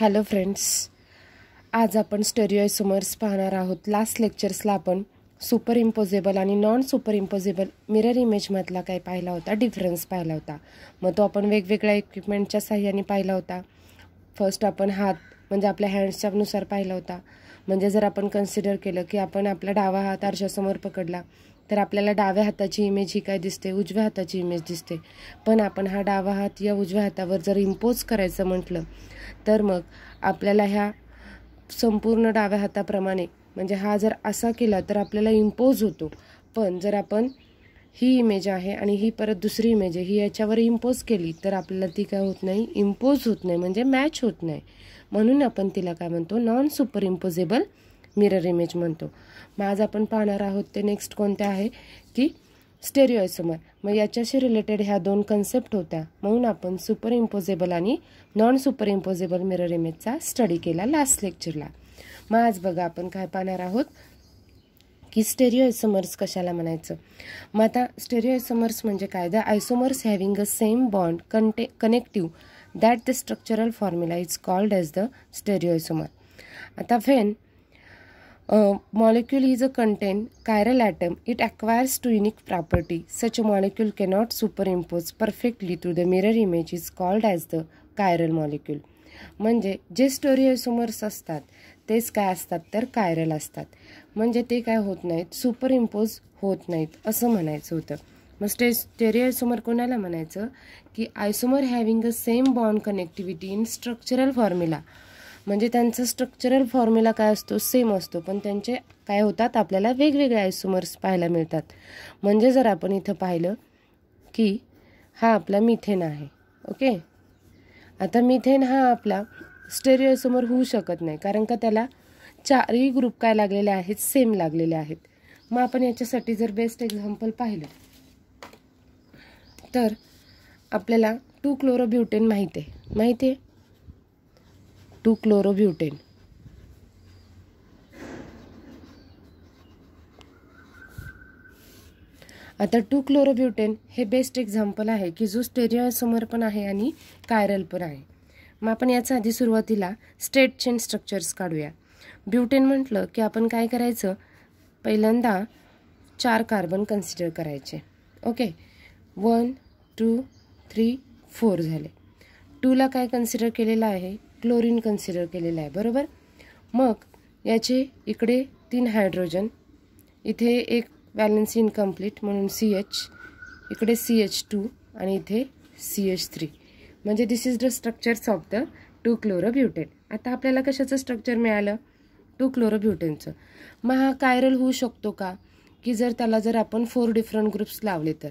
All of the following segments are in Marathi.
हॅलो फ्रेंड्स आज आपण स्टेरिओ पाहणार आहोत लास्ट लेक्चर्सला आपण सुपर इम्पोजेबल आणि नॉन सुपर इम्पोजेबल मिरर इमेजमधला काय पाहिला होता डिफरन्स पाहिला होता मग तो आपण वेगवेगळ्या इक्विपमेंटच्या साह्याने पाहिला होता फर्स्ट आपण हात म्हणजे आपल्या हँड्सच्यानुसार पाहिला होता म्हणजे जर आपण कन्सिडर केलं की आपण आपला डावा हात आरशासमोर पकडला तर आपल्याला डाव्या हाताची इमेज ही काय दिसते उजव्या हाताची इमेज दिसते पण आपण हा डावा हात या उजव्या हातावर जर इम्पोज करायचं म्हटलं तर मग आपल्याला ह्या संपूर्ण डाव्या हाताप्रमाणे म्हणजे हा जर असा केला तर आपल्याला इम्पोज होतो पण जर आपण ही इमेज आहे आणि ही परत दुसरी इमेज आहे ही याच्यावर इम्पोज केली तर आपल्याला ती काय होत नाही इम्पोज होत नाही म्हणजे मॅच होत नाही म्हणून आपण तिला काय म्हणतो non superimposable mirror image म्हणतो मग आज आपण पाहणार आहोत ते नेक्स्ट कोणते आहे की स्टेरिओसोमर मग याच्याशी रिलेटेड ह्या दोन कन्सेप्ट होत्या म्हणून आपण सुपर इम्पोजेबल आणि नॉन सुपर इम्पोजेबल मिरर इमेजचा स्टडी केला लास्ट लेक्चरला मग आज बघा आपण काय पाहणार आहोत की स्टेरिओ कशाला म्हणायचं मग आता स्टेरिओ म्हणजे काय the isomers having a same bond कंटे connective that the structural formula is called as the stereo आता when molecule is a contain chiral atom. It acquires two unique property. Such a molecule cannot superimpose perfectly to the mirror image is called as the chiral molecule. म्हणजे जे स्टोरिओसोमर्स असतात तेच काय असतात तर कायरल असतात म्हणजे ते काय होत नाहीत सुपर इम्पोज होत नाहीत असं म्हणायचं होतं मग स्टे स्टेरिओसोमर कोणाला म्हणायचं की isomer having a same bond connectivity in structural formula म्हणजे त्यांचा स्ट्रक्चरल फॉर्म्युला काय असतो सेम असतो पण त्यांचे काय होतात आपल्याला वेगवेगळे आयसोमर्स पाहायला मिळतात म्हणजे जर आपण इथं पाहिलं की हा आपला मिथेन आहे ओके आता मिथेन हा आपला स्टेरिओ आयसोमर होऊ शकत नाही कारण का त्याला चारही ग्रुप काय लागलेले आहेत सेम लागलेले आहेत मग आपण याच्यासाठी जर बेस्ट एक्झाम्पल पाहिलं तर आपल्याला टू क्लोरोब्युटेन माहिती आहे माहिती आहे टू क्लोरोब्युटेन आता टू क्लोरोब्युटेन हे बेस्ट एक्झाम्पल आहे की जो समोर पण आहे आणि कायरल पण आहे मग आपण याचा आधी सुरुवातीला स्टेट चेन स्ट्रक्चर्स काढूया ब्युटेन म्हटलं की आपण काय करायचं पहिल्यांदा चार कार्बन कन्सिडर करायचे okay one two three four झाले टूला काय कन्सिडर केलेलं आहे क्लोरीन कन्सिडर केलेलं आहे बरोबर मग याचे इकडे तीन हायड्रोजन इथे एक बॅलन्स इनकम्प्लीट म्हणून सी एच इकडे सी एच टू आणि इथे सी एच थ्री म्हणजे this is the structures of the two chlorobutane आता आपल्याला कशाचं स्ट्रक्चर मिळालं टू क्लोरोब्युटेनचं मग हा कायरल होऊ शकतो का की जर त्याला जर आपण फोर डिफरंट ग्रुप्स लावले तर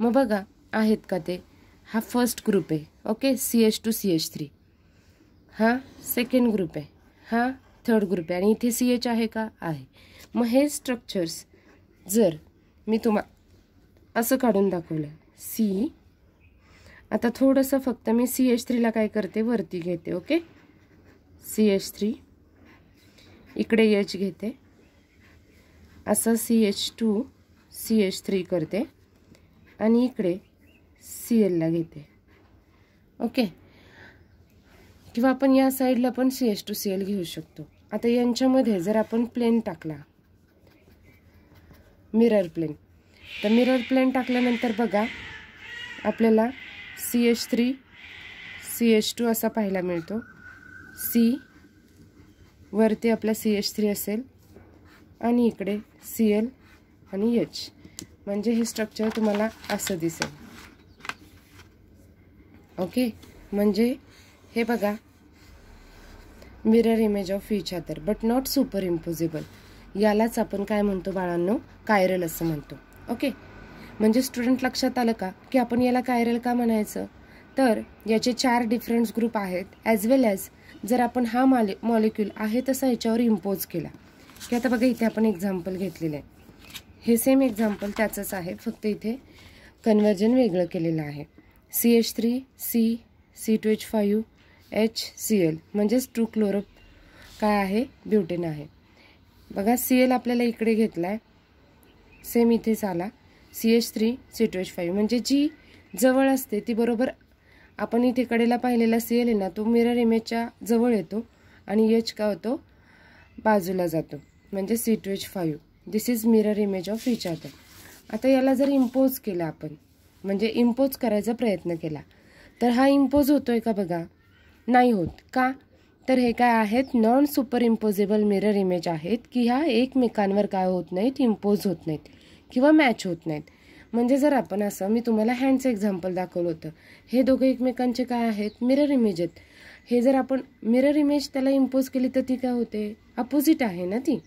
मग बघा आहेत का ते हा फर्स्ट ग्रुप आहे okay C H two C H three हां, सेकंड ग्रुप आहे हां, थर्ड ग्रुप आहे आणि इथे सी एच आहे का आहे मग हे स्ट्रक्चर्स जर मी तुम्हा असं काढून दाखवलं सी आता थोडंसं फक्त मी सी एच थ्रीला काय करते वरती घेते ओके सी एच थ्री इकडे एच घेते असं C H two C H three करते आणि इकडे सी एलला घेते ओके किंवा आपण या साईडला पण C S two C L घेऊ शकतो आता यांच्यामध्ये जर आपण प्लेन टाकला मिरर प्लेन तर मिरर प्लेन टाकल्यानंतर बघा आपल्याला C H three C H two असा पाहायला मिळतो सी वरती आपला सी एच थ्री असेल आणि इकडे सी एल आणि एच म्हणजे हे स्ट्रक्चर तुम्हाला असं दिसेल ओके म्हणजे हे बघा mirror image of each other but not superimposable यालाच आपण काय म्हणतो बाळांनो कायरल असं म्हणतो ओके म्हणजे स्टुडंट लक्षात आलं का की आपण याला कायरल का म्हणायचं तर याचे चार डिफरन्स ग्रुप आहेत ॲज वेल ॲज जर आपण हा मॉले मॉलिक्यूल आहे तसा याच्यावर इम्पोज केला की आता बघा इथे आपण एक्झाम्पल घेतलेलं आहे हे सेम एक्झाम्पल त्याचंच आहे फक्त इथे कन्वर्जन वेगळं केलेलं आहे C H three C C two H five H C L म्हणजेच टू क्लोरो काय आहे ब्युटेन आहे बघा सी एल आपल्याला इकडे घेतला आहे सेम इथेच आला C H three C two H five म्हणजे जी जवळ असते ती बरोबर आपण इथे कडेला पाहिलेला सी एल आहे ना तो मिरर इमेजच्या जवळ येतो आणि एच का होतो बाजूला जातो म्हणजे C two H five this is mirror image of each other आता याला जर इम्पोज केला आपण म्हणजे इम्पोज करायचा प्रयत्न केला तर हा इम्पोज होतो आहे का बघा नाही होत का तर हे काय आहेत non superimposable mirror image आहेत की ह्या एकमेकांवर काय होत नाहीत इम्पोज होत नाहीत किंवा मॅच होत नाहीत म्हणजे जर आपण असं मी तुम्हाला हँडचं एक्झाम्पल दाखवलं होतं हे दोघं एकमेकांचे काय आहेत मिरर इमेज आहेत हे जर आपण मिरर इमेज त्याला इम्पोज केली तर ती काय होते अपोजिट आहे ना ती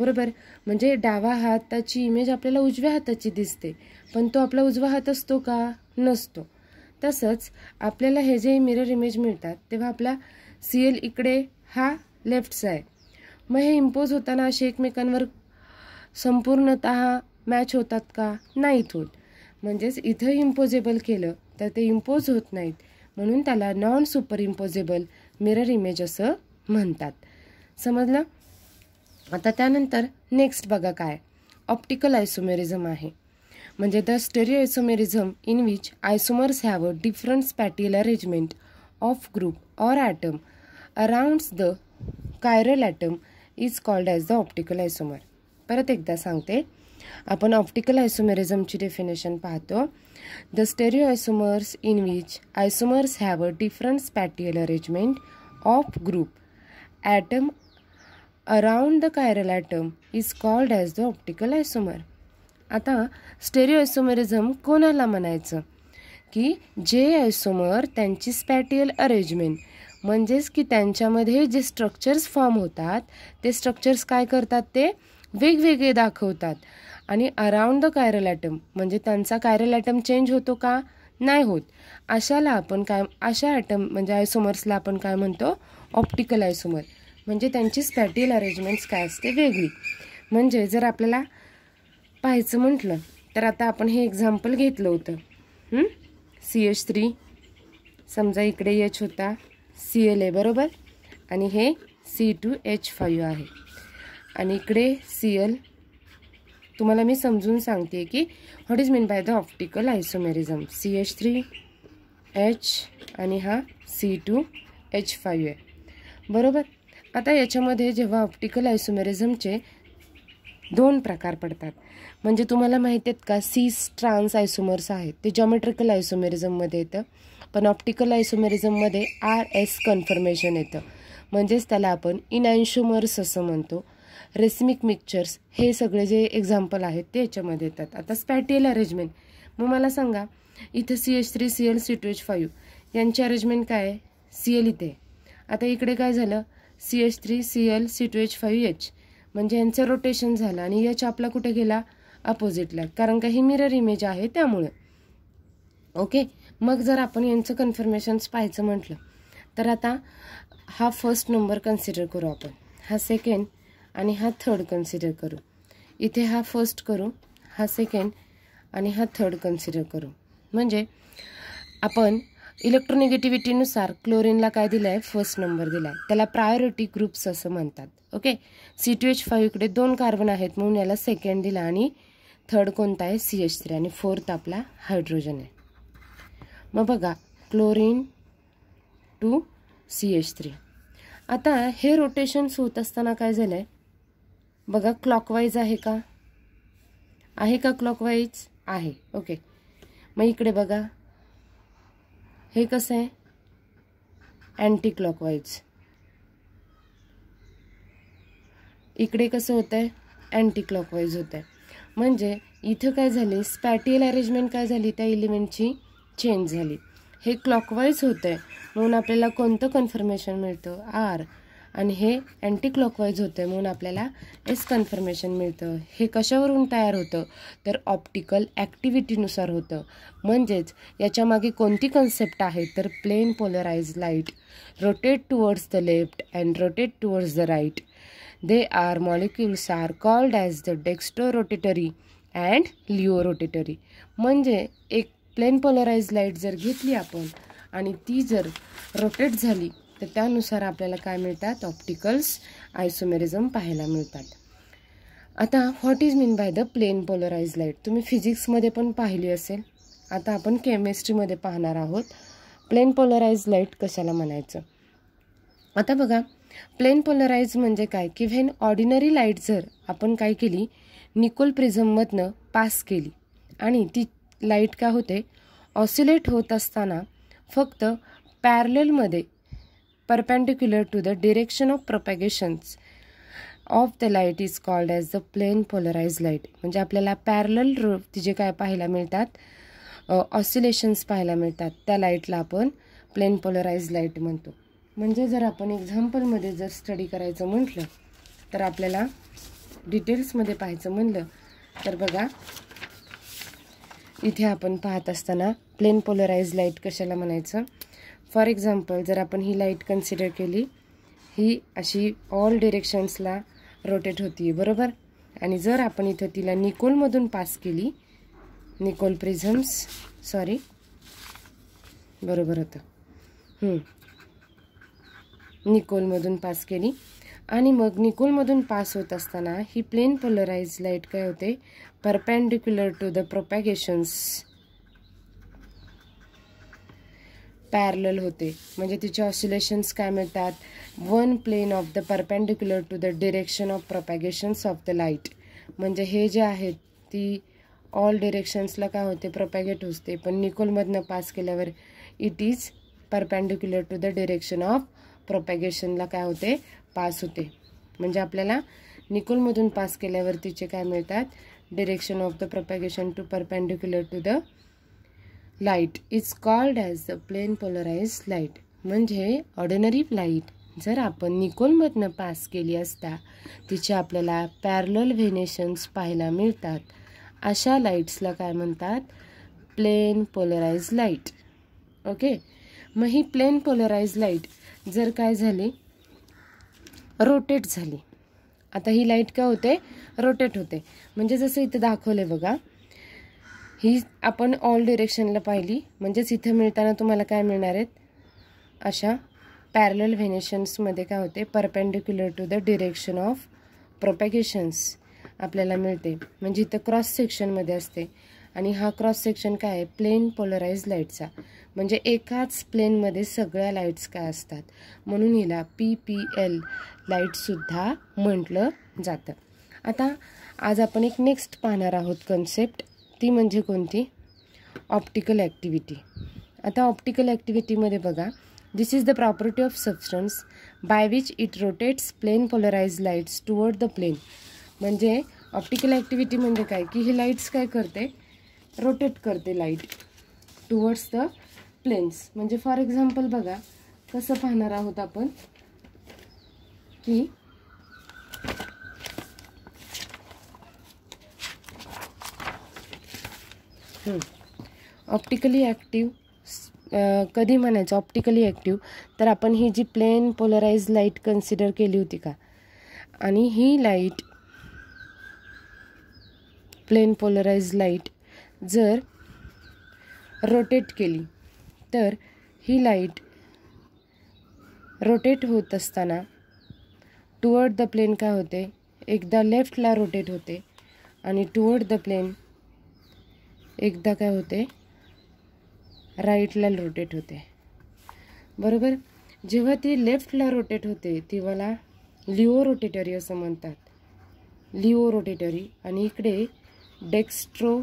बरोबर म्हणजे डावा हाताची इमेज आपल्याला उजव्या हाताची दिसते पण तो आपला उजवा हात असतो का नसतो तसंच आपल्याला हे जे मिरर इमेज मिळतात तेव्हा आपला सी एल इकडे हा लेफ्ट आहे मग हे इम्पोज होताना असे एकमेकांवर संपूर्णत मॅच होतात का नाहीत होत म्हणजेच इथं इम्पोजेबल केलं तर ते इम्पोज होत नाहीत म्हणून त्याला non superimposable mirror image असं म्हणतात समजलं आता त्यानंतर नेक्स्ट बघा काय ऑप्टिकल आयसोमेरिझम आहे म्हणजे the stereoisomerism in which isomers have a different spatial arrangement of group or atom around the chiral atom is called as the optical isomer परत एकदा सांगते आपण ऑप्टिकल आयसोमेरिझमची डेफिनेशन पाहतो the stereo isomers in which isomers have a different spatial arrangement of group atom around the chiral atom is called as the optical isomer आता स्टेरिओ आयसोमरिझम कोणाला म्हणायचं की जे आयसोमर त्यांची स्पॅटियल अरेंजमेंट म्हणजेच की त्यांच्यामध्ये जे स्ट्रक्चर्स फॉर्म होतात ते स्ट्रक्चर्स काय करतात ते वेगवेगळे दाखवतात आणि अराउंड द कायरल ॲटम म्हणजे त्यांचा कायरल ॲटम चेंज होतो का नाही होत अशाला आपण काय अशा ॲटम म्हणजे आयसोमर्सला आपण काय म्हणतो ऑप्टिकल आयसोमर म्हणजे त्यांची स्पॅटियल अरेंजमेंट्स काय असते वेगळी म्हणजे जर आपल्याला पाहायचं म्हटलं तर आता आपण हे एक्झाम्पल घेतलं होतं सी एच थ्री समजा इकडे एच होता सी एल ए बरोबर आणि हे सी टू एच फाईव्ह आहे आणि इकडे सी एल तुम्हाला मी समजून सांगते की what is mean by the optical isomerism C H three H आणि हा सी टू एच फाईव्ह आहे बरोबर आता याच्यामध्ये जेव्हा ऑप्टिकल आयसोमेरिझमचे दोन प्रकार पडतात म्हणजे तुम्हाला माहिती आहेत का सी ट्रान्स आयसोमर्स आहेत ते जॉमेट्रिकल आयसोमेरिझममध्ये येतं पण ऑप्टिकल आयसोमेरिझममध्ये आर एस कन्फर्मेशन येतं म्हणजेच त्याला आपण इनॅन्शोमर्स असं म्हणतो रेसमिक मिक्चर्स हे सगळे जे एक्झाम्पल आहेत ते याच्यामध्ये येतात आता स्पॅटियल अरेंजमेंट मग मला सांगा इथं C H three C L C two H five यांची अरेंजमेंट काय आहे सी एल इथे आता इकडे काय झालं C H three C L C two H five H म्हणजे यांचं रोटेशन झालं आणि याच्या आपला कुठे गेला अपोजिटला कारण का ही मिरर इमेज आहे त्यामुळे ओके मग जर आपण यांचं कन्फर्मेशन्स पाहायचं म्हटलं तर आता हा फर्स्ट नंबर कन्सिडर करू आपण हा सेकंड आणि हा थर्ड कन्सिडर करू इथे हा फर्स्ट करू हा सेकंड आणि हा थर्ड कन्सिडर करू म्हणजे आपण इलेक्ट्रोनिगेटिव्हिटीनुसार क्लोरीनला काय दिलं आहे फर्स्ट नंबर दिला आहे त्याला प्रायोरिटी ग्रुप्स असं म्हणतात ओके सी टू एच इकडे दोन कार्बन आहेत म्हणून याला सेकंड दिला आणि थर्ड कोणता आहे सी एच थ्री आणि फोर्थ आपला हायड्रोजन आहे मग बघा chlorine two C H three आता हे रोटेशन्स होत असताना काय झालं आहे बघा क्लॉकवाईज आहे का आहे का क्लॉकवाईज आहे ओके मग इकडे बघा हे कसं आहे अँटी क्लॉकवाईज इकडे कसं होतं आहे अँटी क्लॉकवाईज होतं आहे म्हणजे इथं काय झाली स्पॅटियल अरेंजमेंट काय झाली त्या एलिमेंटची चेंज झाली हे क्लॉकवाईज होतं आहे म्हणून आपल्याला कोणतं कन्फर्मेशन मिळतं आर आणि हे अँटी क्लॉकवाईज होतं म्हणून आपल्याला एस कन्फर्मेशन मिळतं हे कशावरून तयार होतं तर ऑप्टिकल ॲक्टिव्हिटीनुसार होतं म्हणजेच याच्यामागे कोणती कन्सेप्ट आहे तर plane polarise light rotate towards the left and rotate towards the right they are molecules are called as the dextro rotatory and levo rotatory म्हणजे एक प्लेन पोलराइज लाईट जर घेतली आपण आणि ती जर रोटेट झाली तर त्यानुसार आपल्याला काय मिळतात ऑप्टिकल्स आयसोमेरिझम पाहायला मिळतात आता what is mean by the plane polarise light तुम्ही फिजिक्समध्ये पण पाहिली असेल आता आपण केमिस्ट्रीमध्ये पाहणार आहोत प्लेन पोलराइज लाईट कशाला म्हणायचं आता बघा प्लेन पोलराइज म्हणजे काय की व्हेन ऑर्डिनरी लाईट जर आपण काय केली निकोल प्रिझममधनं पास केली आणि ती लाईट काय होते ऑसिलेट होत असताना फक्त पॅरलेलमध्ये perpendicular to the direction of propagations of the light is called as the plane polarise light म्हणजे आपल्याला पॅरल रूप तिचे काय पाहायला मिळतात ऑसिलेशन्स पाहायला मिळतात त्या लाईटला आपण प्लेन पोलराइज लाईट म्हणतो म्हणजे जर आपण एक्झाम्पलमध्ये जर स्टडी करायचं म्हटलं तर आपल्याला डिटेल्समध्ये पाहायचं म्हटलं तर बघा इथे आपण पाहत असताना प्लेन पोलराइज लाईट कशाला म्हणायचं फॉर एक्झाम्पल जर आपण ही लाईट कन्सिडर केली ही अशी ऑल डिरेक्शन्सला रोटेट होती बरोबर आणि जर आपण इथं तिला निकोलमधून पास केली निकोल प्रिझम्स सॉरी बरोबर होतं निकोलमधून पास केली आणि मग निकोलमधून पास होत असताना ही प्लेन पोलराईज लाईट काय होते परपॅन्डिक्युलर टू द प्रोपॅगेशन्स पॅरल होते म्हणजे तिचे ऑसिलेशन्स काय मिळतात one plane of the perpendicular to the direction of propagations of the light म्हणजे हे जे आहेत ती ऑल डिरेक्शन्सला काय होते प्रोपॅगेट होते पण निकोलमधनं पास केल्यावर it is perpendicular to the direction of प्रोपॅगेशनला काय होते पास होते म्हणजे आपल्याला निकोलमधून पास केल्यावर तिचे काय मिळतात direction of the propagation to perpendicular to the light is called as the plane polarise light म्हणजे ऑर्डिनरी लाईट जर आपण निकोलमधनं पास केली असता तिचे आपल्याला पॅरल व्हेनेशन्स पाहायला मिळतात अशा लाईट्सला काय म्हणतात प्लेन पोलराईज लाईट ओके मग ही प्लेन पोलराईज लाईट जर काय झाली रोटेट झाली आता ही लाईट काय होते रोटेट होते म्हणजे जसं इथं दाखवलं बघा ही आपण ऑल डिरेक्शनला पाहिली म्हणजेच इथं मिळताना तुम्हाला काय मिळणार आहेत अशा पॅरल व्हेनेशन्समध्ये काय होते perpendicular to the direction of propagations आपल्याला मिळते म्हणजे इथं क्रॉस सेक्शनमध्ये असते आणि हा क्रॉस सेक्शन काय आहे प्लेन पोलराइज लाईटचा म्हणजे एकाच प्लेनमध्ये सगळ्या लाईट्स काय असतात म्हणून हिला पी पी एल लाईटसुद्धा म्हटलं जातं आता आज आपण एक नेक्स्ट पाहणार आहोत कन्सेप्ट ती म्हणजे कोणती ऑप्टिकल ॲक्टिव्हिटी आता ऑप्टिकल ॲक्टिव्हिटीमध्ये बघा this is the property of substance by which it rotates plane polarise lights toward the plane म्हणजे ऑप्टिकल ॲक्टिव्हिटी म्हणजे काय की ही लाईट्स काय करते रोटेट करते लाईट टुवर्ड्स द प्लेन्स म्हणजे फॉर एक्झाम्पल बघा कसं पाहणार आहोत आपण की ऑप्टिकली ॲक्टिव कधी म्हणायचं ऑप्टिकली ॲक्टिव तर आपण ही जी प्लेन पोलराईज लाईट कन्सिडर केली होती का आणि ही लाईट प्लेन पोलराइज लाईट जर रोटेट केली तर ही लाईट रोटेट होत असताना टुवर्ड द प्लेन काय होते एकदा लेफ्टला रोटेट होते आणि टुवर्ड द प्लेन एकदा काय होते राईटला रोटेट होते बरोबर जेव्हा ती लेफ्टला रोटेट होते तेव्हाला लिओ रोटेटरी असं म्हणतात लिओ रोटेटरी आणि इकडे डेक्स्ट्रो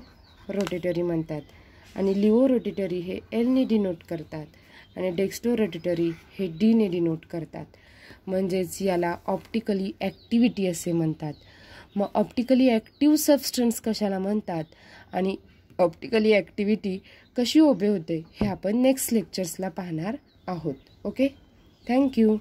रोटेटरी म्हणतात आणि लिओ रोटेटरी हे एलने डिनोट करतात आणि डेक्स्ट्रो रोटेटरी हे डीने डिनोट करतात म्हणजेच याला ऑप्टिकली ॲक्टिव्हिटी असे म्हणतात मग ऑप्टिकली ॲक्टिव्ह सबस्टन्स कशाला म्हणतात आणि ऑप्टिकली ॲक्टिव्हिटी कशी उभे होते हे आपण नेक्स्ट लेक्चर्सला पाहणार आहोत ओके थँक्यू